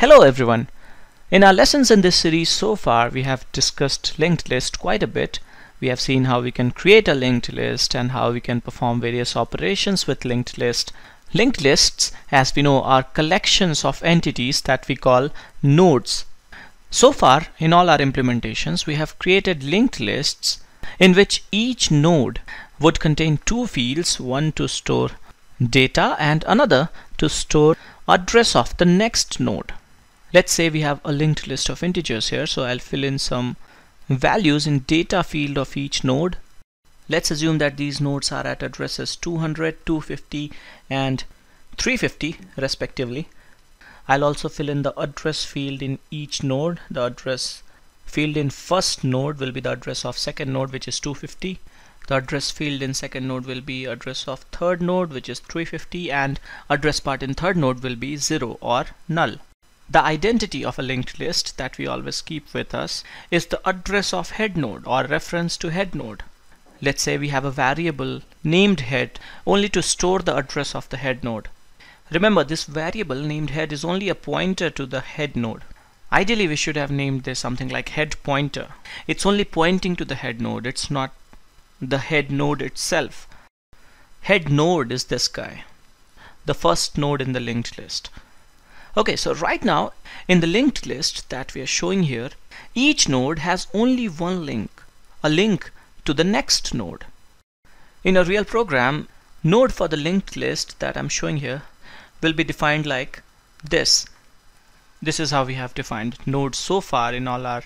Hello everyone. In our lessons in this series so far, we have discussed linked list quite a bit. We have seen how we can create a linked list and how we can perform various operations with linked list. Linked lists, as we know, are collections of entities that we call nodes. So far, in all our implementations, we have created linked lists in which each node would contain two fields, one to store data and another to store address of the next node let's say we have a linked list of integers here so I'll fill in some values in data field of each node let's assume that these nodes are at addresses 200 250 and 350 respectively I'll also fill in the address field in each node the address field in first node will be the address of second node which is 250 the address field in second node will be address of third node which is 350 and address part in third node will be 0 or null the identity of a linked list that we always keep with us is the address of head node or reference to head node. Let's say we have a variable named head only to store the address of the head node. Remember this variable named head is only a pointer to the head node. Ideally we should have named this something like head pointer. It's only pointing to the head node, it's not the head node itself. Head node is this guy, the first node in the linked list. Okay, so right now in the linked list that we are showing here, each node has only one link, a link to the next node. In a real program, node for the linked list that I'm showing here will be defined like this. This is how we have defined nodes so far in all our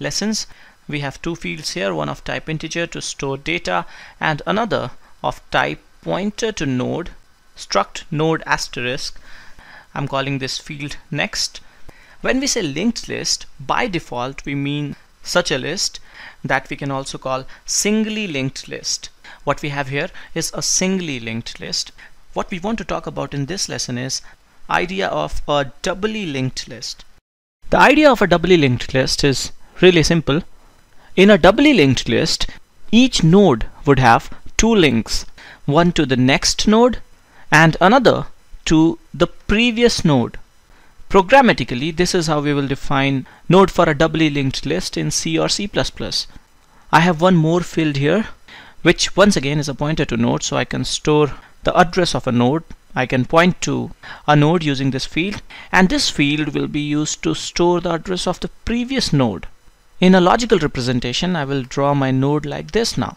lessons. We have two fields here, one of type integer to store data and another of type pointer to node struct node asterisk I'm calling this field next. When we say linked list, by default, we mean such a list that we can also call singly linked list. What we have here is a singly linked list. What we want to talk about in this lesson is idea of a doubly linked list. The idea of a doubly linked list is really simple. In a doubly linked list, each node would have two links, one to the next node and another to the previous node. Programmatically, this is how we will define node for a doubly linked list in C or C++. I have one more field here, which once again is a pointer to node, so I can store the address of a node. I can point to a node using this field, and this field will be used to store the address of the previous node. In a logical representation, I will draw my node like this now.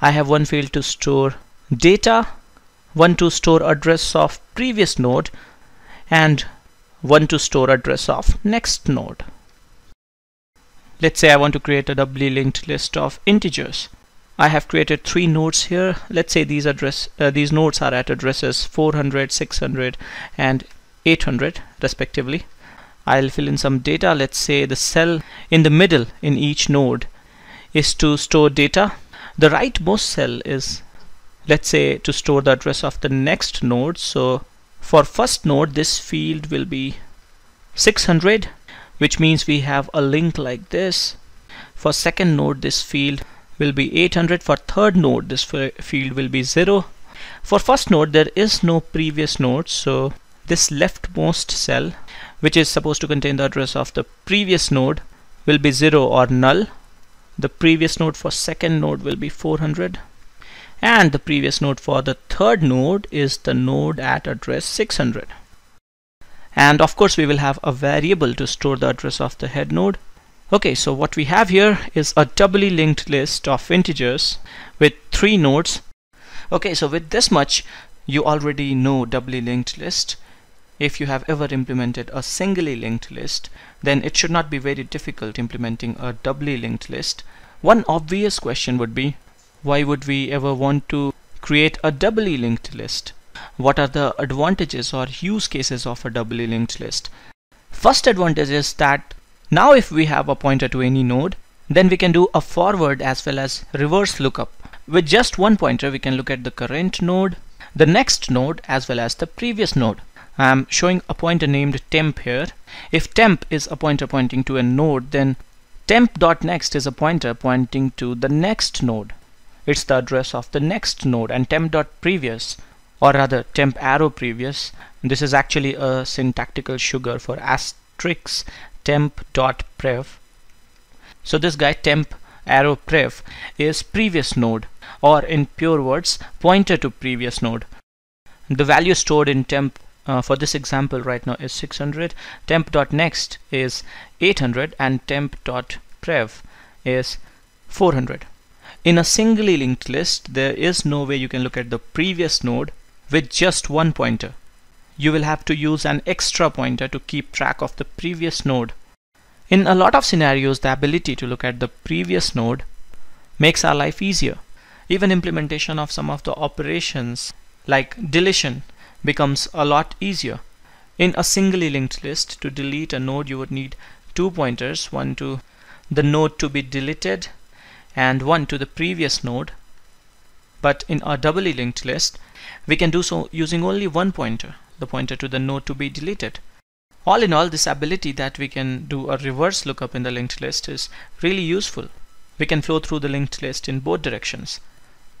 I have one field to store data one to store address of previous node and one to store address of next node. Let's say I want to create a doubly linked list of integers. I have created three nodes here. Let's say these address uh, these nodes are at addresses 400, 600 and 800 respectively. I'll fill in some data. Let's say the cell in the middle in each node is to store data. The rightmost cell is let's say to store the address of the next node so for first node this field will be 600 which means we have a link like this for second node this field will be 800 for third node this field will be 0 for first node there is no previous node so this leftmost cell which is supposed to contain the address of the previous node will be 0 or null the previous node for second node will be 400 and the previous node for the third node is the node at address 600 and of course we will have a variable to store the address of the head node okay so what we have here is a doubly linked list of integers with three nodes okay so with this much you already know doubly linked list if you have ever implemented a singly linked list then it should not be very difficult implementing a doubly linked list one obvious question would be why would we ever want to create a doubly linked list? What are the advantages or use cases of a doubly linked list? First advantage is that now if we have a pointer to any node, then we can do a forward as well as reverse lookup. With just one pointer, we can look at the current node, the next node as well as the previous node. I'm showing a pointer named temp here. If temp is a pointer pointing to a node, then temp.next is a pointer pointing to the next node it's the address of the next node and temp.previous or rather temp arrow previous this is actually a syntactical sugar for asterisk temp.prev so this guy temp arrow prev is previous node or in pure words pointer to previous node the value stored in temp uh, for this example right now is 600 temp.next is 800 and temp.prev is 400 in a singly linked list, there is no way you can look at the previous node with just one pointer. You will have to use an extra pointer to keep track of the previous node. In a lot of scenarios, the ability to look at the previous node makes our life easier. Even implementation of some of the operations like deletion becomes a lot easier. In a singly linked list, to delete a node, you would need two pointers, one to the node to be deleted and 1 to the previous node but in our doubly linked list we can do so using only one pointer the pointer to the node to be deleted all in all this ability that we can do a reverse lookup in the linked list is really useful we can flow through the linked list in both directions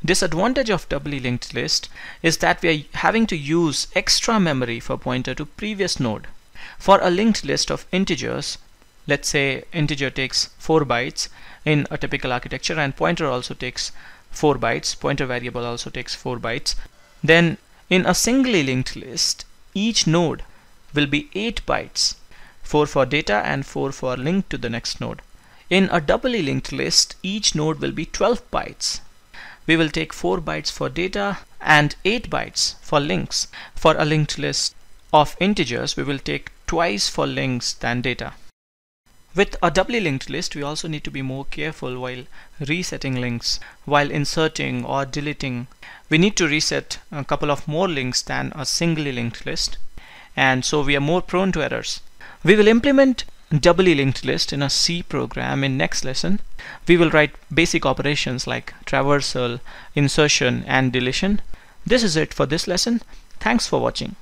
disadvantage of doubly linked list is that we are having to use extra memory for pointer to previous node for a linked list of integers let's say integer takes 4 bytes in a typical architecture and pointer also takes 4 bytes pointer variable also takes 4 bytes then in a singly linked list each node will be 8 bytes 4 for data and 4 for link to the next node in a doubly linked list each node will be 12 bytes we will take 4 bytes for data and 8 bytes for links for a linked list of integers we will take twice for links than data with a doubly linked list, we also need to be more careful while resetting links, while inserting or deleting. We need to reset a couple of more links than a singly linked list, and so we are more prone to errors. We will implement doubly linked list in a C program in next lesson. We will write basic operations like traversal, insertion, and deletion. This is it for this lesson. Thanks for watching.